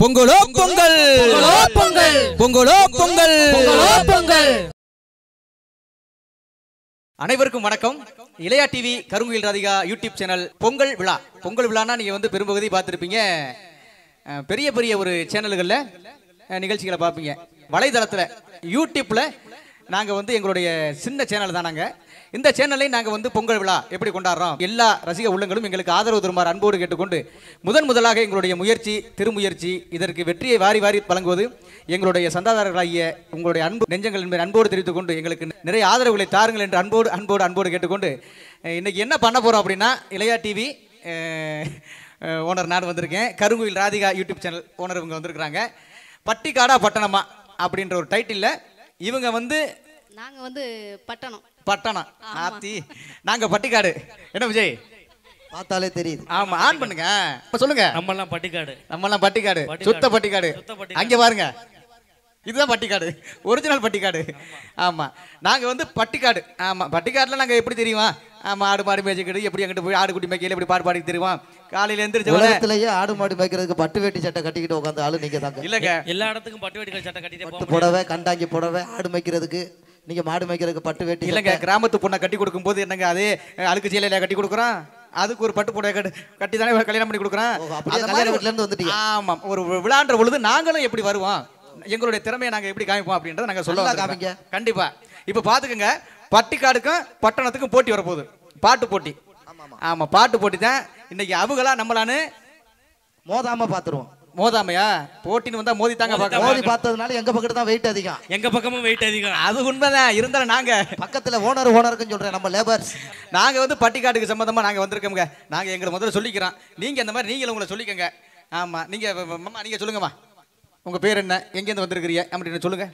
பொங்கலோ பொங்கல் பொங்கல் பொங்கலோ பொங்கல் பொங்கல் அனைவருக்கும் வணக்கம் Ilaiya TV Karunguyil Radhika YouTube channel Pongal விழா பொங்கல் விழானா நீங்க வந்து பெரும்பகுதி பார்த்துருப்பீங்க பெரிய பெரிய ஒரு சேனல்களில் நிகழ்ச்சிகளை பார்ப்பீங்க வலைதளத்தில் யூடியூப்பில் நாங்கள் வந்து எங்களுடைய சின்ன சேனல் தான் நாங்கள் இந்த சேனலை நாங்கள் வந்து பொங்கல் விழா எப்படி கொண்டாடுறோம் எல்லா ரசிக உள்ளங்களும் எங்களுக்கு ஆதரவு தருமாறு அன்போடு கேட்டுக்கொண்டு முதன் முதலாக எங்களுடைய முயற்சி திருமுயற்சி இதற்கு வெற்றியை வாரி வாரி வழங்குவது எங்களுடைய சந்தாதாரர்களாகிய உங்களுடைய அன்பு நெஞ்சங்கள் என்பது அன்போடு தெரிவித்துக் கொண்டு எங்களுக்கு நிறைய ஆதரவுகளை தாருங்கள் என்று அன்போடு அன்போடு அன்போடு கேட்டுக்கொண்டு இன்னைக்கு என்ன பண்ண போகிறோம் அப்படின்னா இளையா டிவி ஓனர் நான் வந்திருக்கேன் Karunguyil Radhika YouTube channel owner இவங்க வந்திருக்கிறாங்க பட்டிக்காடா பட்டணமா அப்படின்ற ஒரு டைட்டிலில் இவங்க வந்து நாங்க வந்து பட்டணம் பட்டணம் ஆத்தி நாங்க பட்டிக்காடு என்ன விஜய் பார்த்தாலே தெரியுது ஆமா ஆன் பண்ணுங்க இப்ப சொல்லுங்க நம்ம எல்லாம் பட்டிக்காடு நம்ம எல்லாம் பட்டிக்காடு சுத்த பட்டிக்காடு அங்க பாருங்க இதுதான் பட்டிக்காடு ஒரிஜினல் பட்டிக்காடு ஆமாம் நாங்கள் வந்து பட்டிக்காடு ஆமாம் பட்டிக்காட்டில் நாங்கள் எப்படி தெரியுமா ஆமா ஆடு மாடு மேய்ச்சிக்கிட்டு எப்படி எங்கிட்ட போய் ஆடு குட்டி மேய்க்கல எப்படி பாடு பாடி தெரியுவோம் காலையில எந்திரிச்சு உலகத்திலேயே ஆடு மாடு மேய்க்கிறதுக்கு பட்டு வேட்டி சட்டை கட்டிக்கிட்டு உட்காந்து ஆளு நீங்கள் தாங்க இல்லைங்க எல்லா இடத்துக்கும் பட்டு வேட்டி சட்டை கட்டிட்டு புடவை கண்டாங்கி புடவை ஆடு மேய்க்கிறதுக்கு நீங்க மாடு மேய்க்கிறதுக்கு பட்டு வேட்டி இல்லைங்க கிராமத்து பொண்ணை கட்டி கொடுக்கும் போது என்னங்க அதே அழுக்கு ஜெயில கட்டி கொடுக்குறான் அதுக்கு ஒரு பட்டு புடவை கட்டி தானே கல்யாணம் பண்ணி கொடுக்குறான் வந்துட்டு இருந்து வந்துட்டீங்க ஆமா ஒரு விழான்ற பொழுது நாங்களும் எப்படி வருவோம் எங்களுடைய திறமையை நாங்க எப்படி காமிப்போம் அப்படின்றத நாங்க சொல்ல காமிங்க கண்டிப்பா இப்ப பாத்துக்கோங்க பட்டிக்காடுக்கும் பட்டணத்துக்கும் போட்டி வரப்போகுது பாட்டு போட்டி ஆமா பாட்டு போட்டி தான் இன்னைக்கு அவங்களா நம்மளான்னு மோதாம பாத்துருவோம் மோதாமையா போட்டின்னு வந்தா மோதி தாங்க பாக்க மோதி பார்த்ததுனால எங்க பக்கத்து தான் வெயிட் அதிகம் எங்க பக்கமும் வெயிட் அதிகம் அது உண்மைதான் இருந்தாலும் நாங்க பக்கத்துல ஓனர் ஓனருக்குன்னு சொல்றேன் நம்ம லேபர்ஸ் நாங்க வந்து பட்டிக்காட்டுக்கு சம்பந்தமா நாங்க வந்திருக்கோங்க நாங்க எங்களை முதல்ல சொல்லிக்கிறோம் நீங்க அந்த மாதிரி நீங்களும் உங்களை சொல்லிக்கங்க ஆமா நீங்க மாமா நீங்க சொல்லுங்கம்மா உங்க பேர் என்ன எங்கேருந்து வந்திருக்கிறீங்க அப்படின்னு சொல்லுங்க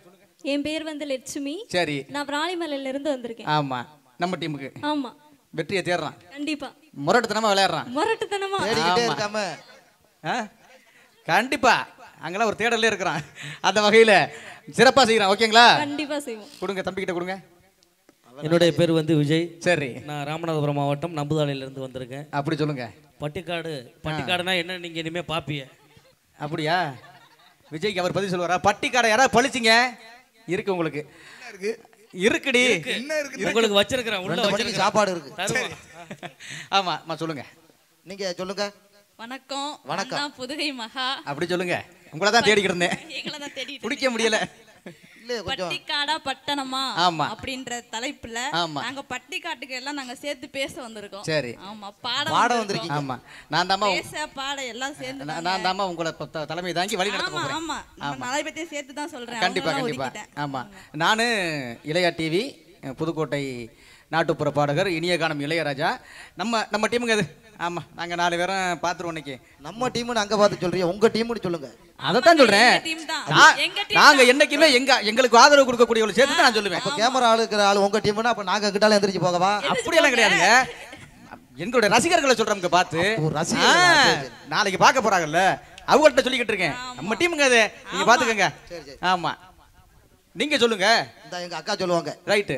என் பேர் வந்து லட்சுமி சரி நான் ராணிமலையில இருந்து வந்திருக்கேன் ஆமா நம்ம டீமுக்கு ஆமா வெற்றியை தேடுறான் கண்டிப்பா முரட்டுத்தனமா விளையாடுறான் முரட்டுத்தனமா தேடிக்கிட்டே இருக்காம கண்டிப்பாக அங்கெல்லாம் ஒரு தேடலே இருக்கிறான் அந்த வகையில் சிறப்பாக செய்கிறான் ஓகேங்களா கண்டிப்பாக செய்வோம் கொடுங்க தம்பிக்கிட்ட கொடுங்க என்னுடைய பேர் வந்து விஜய் சரி நான் ராமநாதபுரம் மாவட்டம் நம்புதாலையிலேருந்து வந்திருக்கேன் அப்படி சொல்லுங்க பட்டிக்காடு பட்டிக்காடுனா என்ன நீங்கள் இனிமேல் பார்ப்பீங்க அப்படியா விஜய்க்கு அவர் பதில் சொல்லுவாரா பட்டிக்காடை யாராவது பழிச்சிங்க இருக்கு உங்களுக்கு இருக்குடி என்ன இருக்கு உங்களுக்கு வச்சிருக்கிறேன் உள்ள சாப்பாடு இருக்கு ஆமாம் சொல்லுங்க நீங்கள் சொல்லுங்க வணக்கம் வணக்கம் புதுகை மகா அப்படி சொல்லுங்க உங்களை தான் தேடிக்கிட்டு இருந்தேன் எங்களை பிடிக்க முடியல பட்டிக்காடா பட்டணமா ஆமா அப்படின்ற தலைப்புல நாங்க பட்டிக்காட்டுக்கு எல்லாம் நாங்க சேர்த்து பேச வந்திருக்கோம் சரி ஆமா பாட பாட வந்திருக்கீங்க ஆமா நான் தாமா பேச பாட எல்லாம் சேர்ந்து நான் தாமா உங்களை தலைமை தாங்கி வழி நடத்த போறேன் ஆமா நிறைய பத்தி சேர்த்து தான் சொல்றேன் கண்டிப்பா கண்டிப்பா ஆமா நானு இளையா டிவி புதுக்கோட்டை நாட்டுப்புற பாடகர் இனிய கானம் இளையராஜா நம்ம நம்ம டீமுங்க அது ஆமா நாங்க நாலு பேரும் பாத்துருவோம் இன்னைக்கு நம்ம டீம்னு அங்க பார்த்து சொல்றீங்க உங்க டீம்னு சொல்லுங்க அதத்தான் சொல்றேன் நாங்க என்னைக்குமே எங்க எங்களுக்கு ஆதரவு கொடுக்கக்கூடியவங்களை சேர்த்து நான் சொல்லுவேன் இப்ப கேமரா ஆளுக்கிற ஆள் உங்க டீம்னா அப்ப நாங்க கிட்டாலும் எந்திரிச்சு போகவா அப்படி எல்லாம் கிடையாதுங்க எங்களுடைய ரசிகர்களை சொல்றவங்க பார்த்து நாளைக்கு பார்க்க போறாங்கல்ல அவங்கள்ட்ட சொல்லிக்கிட்டு இருக்கேன் நம்ம டீமுங்க அது நீங்க பாத்துக்கோங்க ஆமா நீங்க சொல்லுங்க எங்க அக்கா சொல்லுவாங்க ரைட்டு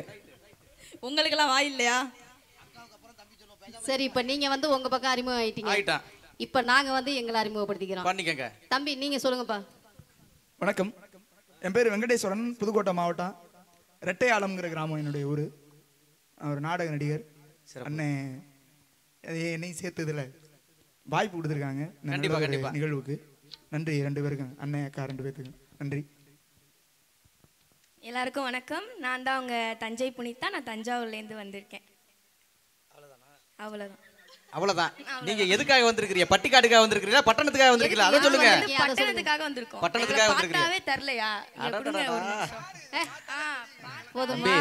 உங்களுக்கு எல்லாம் வாய் இல்லையா சரி இப்ப நீங்க வந்து உங்க பக்கம் அறிமுகம் ஆயிட்டீங்க இப்ப நாங்க வந்து எங்களை அறிமுகப்படுத்திக்கிறோம் பண்ணிக்கங்க தம்பி நீங்க சொல்லுங்கப்பா வணக்கம் என் பேர் வெங்கடேஸ்வரன் புதுக்கோட்டை மாவட்டம் ரெட்டையாளம்ங்கிற கிராமம் என்னுடைய ஊர் அவர் நாடக நடிகர் அண்ணன் என்னையும் சேர்த்ததில் வாய்ப்பு கொடுத்துருக்காங்க கண்டிப்பாக கண்டிப்பாக நிகழ்வுக்கு நன்றி ரெண்டு பேருக்கும் அண்ணன் அக்கா ரெண்டு பேருக்கு நன்றி எல்லாருக்கும் வணக்கம் நான் தான் அவங்க தஞ்சை புனிதா நான் தஞ்சாவூர்லேருந்து வந்திருக்கேன் அவ்வளவுதான் அவ்வளவுதான் நீங்க எதுக்காக வந்திருக்கீங்க பட்டிக்காட்டுக்காக வந்திருக்கீங்களா பட்டணத்துக்காக வந்திருக்கீங்களா அதை சொல்லுங்க பட்டணத்துக்காக வந்திருக்கோம் பட்டணத்துக்காக வந்திருக்கீங்க தரலையா போதுமா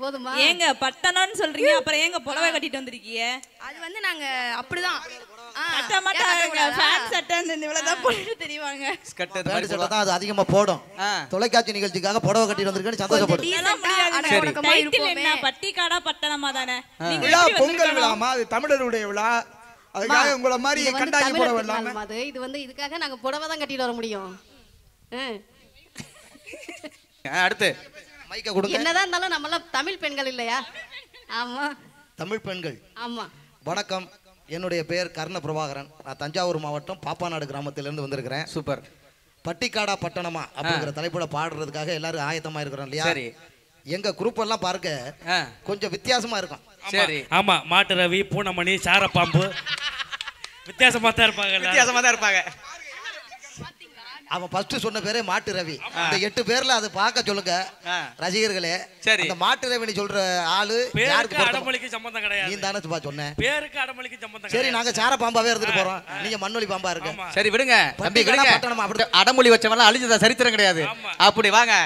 போதுமா ஏங்க பட்டணம்னு சொல்றீங்க அப்புறம் ஏங்க புடவை கட்டிட்டு வந்திருக்கீங்க அது வந்து நாங்க அப்படிதான் தெரியவாங்க அது அதிகமா போடும் தொலைக்காட்சி நிகழ்ச்சிக்காக கட்டிட்டு தமிழருடைய விழா உங்கள மாதிரி இது வந்து இதுக்காக நாங்க கட்டிட்டு வர முடியும் அடுத்து என்னதான் இருந்தாலும் தமிழ் பெண்கள் இல்லையா ஆமா தமிழ் பெண்கள் ஆமா வணக்கம் என்னுடைய பெயர் கர்ண பிரபாகரன் நான் தஞ்சாவூர் மாவட்டம் பாப்பாநாடு கிராமத்திலிருந்து வந்திருக்கிறேன் சூப்பர் பட்டிக்காடா பட்டணமா அப்படிங்கிற தலைப்புல பாடுறதுக்காக எல்லாரும் ஆயத்தமா இருக்கிறோம் இல்லையா சரி எங்க குரூப் எல்லாம் பார்க்க கொஞ்சம் வித்தியாசமா இருக்கும் சரி ஆமா மாட்டு ரவி பூனமணி சாரப்பாம்பு வித்தியாசமா தான் இருப்பாங்க வித்தியாசமா தான் இருப்பாங்க அவன் ஃபர்ஸ்ட் சொன்ன பேரே மாட்டு ரவி இந்த எட்டு பேர்ல அதை பார்க்க சொல்லுங்க ரசிகர்களே சரி இந்த மாட்டு ரவின்னு சொல்ற ஆளு யாருக்கு அடமொழிக்கு சம்பந்தம் கிடையாது நீ தானே சும்மா சொன்னேன் பேருக்கு அடமொழிக்கு சம்பந்தம் சரி நாங்க சார பாம்பாவே இருந்துட்டு போறோம் நீங்க மண்ணொலி பாம்பா இருக்கு சரி விடுங்க தம்பி விடுங்க அப்படி அடமொழி வச்சவன் அழிஞ்சதா சரித்திரம் கிடையாது அப்படி வாங்க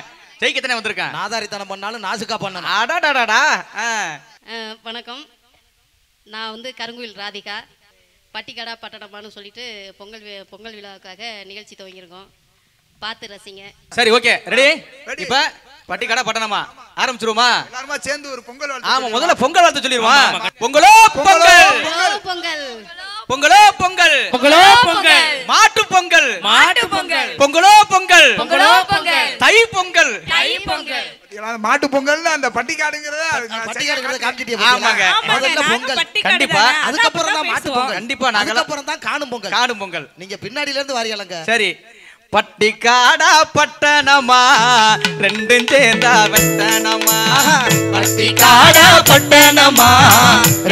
ஜெயிக்கத்தானே வந்திருக்கேன் நாதாரித்தனம் பண்ணாலும் நாசுக்கா பண்ணணும் அடாடாடாடா வணக்கம் நான் வந்து கருங்குவில் ராதிகா பட்டிக்கடா பட்டடமான்னு சொல்லிட்டு பொங்கல் பொங்கல் விழாவுக்காக நிகழ்ச்சி துவங்கியிருக்கோம் பார்த்து ரசிங்க சரி ஓகே ரெடி இப்ப பட்டிக்கடா பட்டணமா ஆரம்பிச்சிருமா எல்லாருமா சேர்ந்து ஒரு பொங்கல் ஆமா முதல்ல பொங்கல் வாழ்த்து சொல்லிடுமா பொங்கலோ பொங்கல் பொங்கல் பொங்கலோ பொங்கல் பொங்கலோ பொங்கல் மாட்டு பொங்கல் மாட்டு பொங்கல் பொங்கலோ பொங்கல் பொங்கலோ பொங்கல் தை பொங்கல் தை பொங்கல் மாட்டு பொங்கல்னு அந்த பட்டிக்காடுங்கிறத பட்டிக்காடுங்கிறத காமிச்சிட்டே பொங்கல் கண்டிப்பா அதுக்கப்புறம் மாட்டு பொங்கல் கண்டிப்பா நாங்க காணும் பொங்கல் காணும் பொங்கல் நீங்க பின்னாடில இருந்து வாரியலங்க சரி பட்டிக்காடா பட்டணமா ரெண்டும் சேர்ந்தா வெட்டணமா பட்டிக்காடா பட்டணமா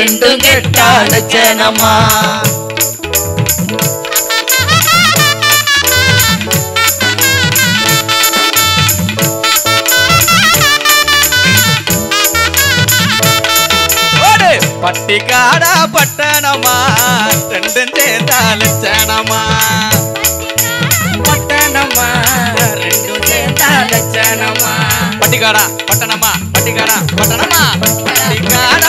ரெண்டும் கெட்டா லட்சணமா పట్టికాడ పట్టణమా రెండు చేతాలు చనమా పట్టణమా రెండు చేతాలు చనమా పట్టికాడ పట్టణమా పట్టికాడ పట్టణమా పట్టికాడ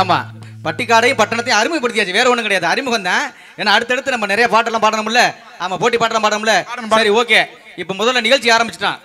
ஆமா பட்டிக்காடையும் பட்டணத்தையும் அறிமுகப்படுத்தியாச்சு வேற ஒண்ணும் கிடையாது அறிமுகம் தான் ஏன்னா அடுத்தடுத்து நம்ம நிறைய பாட்டெல்லாம் பாடணும்ல ஆமா போட்டி பாட்டெல்லாம் பாடணும்ல சரி ஓகே இப்ப முதல்ல நிகழ்ச்சி ஆரம்பிச்சுட்டான்